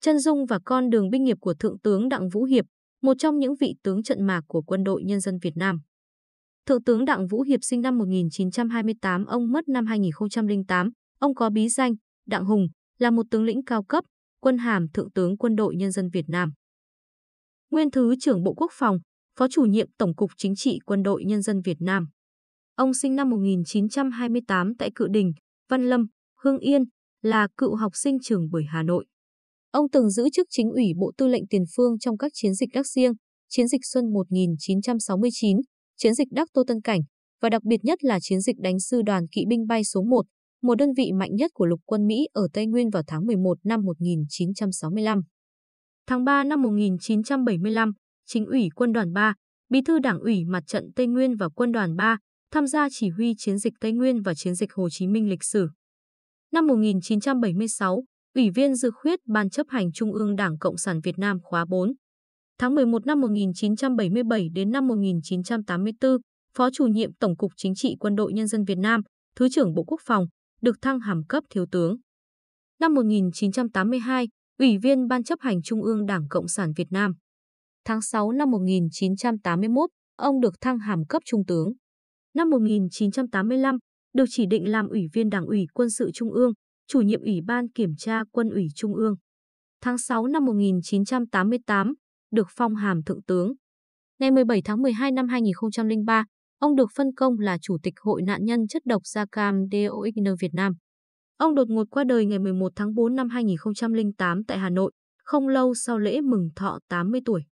chân dung và con đường binh nghiệp của Thượng tướng Đặng Vũ Hiệp, một trong những vị tướng trận mạc của quân đội nhân dân Việt Nam. Thượng tướng Đặng Vũ Hiệp sinh năm 1928, ông mất năm 2008, ông có bí danh Đặng Hùng, là một tướng lĩnh cao cấp, quân hàm Thượng tướng Quân đội Nhân dân Việt Nam. Nguyên Thứ trưởng Bộ Quốc phòng, Phó chủ nhiệm Tổng cục Chính trị Quân đội Nhân dân Việt Nam. Ông sinh năm 1928 tại Cự Đình, Văn Lâm, Hương Yên, là cựu học sinh trường Bưởi Hà Nội. Ông từng giữ chức chính ủy Bộ Tư lệnh Tiền phương trong các chiến dịch Đắc Riêng, chiến dịch Xuân 1969, chiến dịch Đắc Tô Tân Cảnh và đặc biệt nhất là chiến dịch đánh sư đoàn kỵ binh bay số 1, một đơn vị mạnh nhất của lục quân Mỹ ở Tây Nguyên vào tháng 11 năm 1965. Tháng 3 năm 1975, chính ủy quân đoàn 3, bí thư đảng ủy mặt trận Tây Nguyên và quân đoàn 3 tham gia chỉ huy chiến dịch Tây Nguyên và chiến dịch Hồ Chí Minh lịch sử. Năm 1976, Ủy viên dự khuyết Ban chấp hành Trung ương Đảng Cộng sản Việt Nam khóa 4. Tháng 11 năm 1977 đến năm 1984, Phó chủ nhiệm Tổng cục Chính trị Quân đội Nhân dân Việt Nam, Thứ trưởng Bộ Quốc phòng, được thăng hàm cấp thiếu tướng. Năm 1982, Ủy viên Ban chấp hành Trung ương Đảng Cộng sản Việt Nam. Tháng 6 năm 1981, ông được thăng hàm cấp trung tướng. Năm 1985, được chỉ định làm Ủy viên Đảng ủy Quân sự Trung ương, chủ nhiệm Ủy ban Kiểm tra Quân ủy Trung ương. Tháng 6 năm 1988, được phong hàm Thượng tướng. Ngày 17 tháng 12 năm 2003, ông được phân công là Chủ tịch Hội nạn nhân chất độc da cam DOXN Việt Nam. Ông đột ngột qua đời ngày 11 tháng 4 năm 2008 tại Hà Nội, không lâu sau lễ mừng thọ 80 tuổi.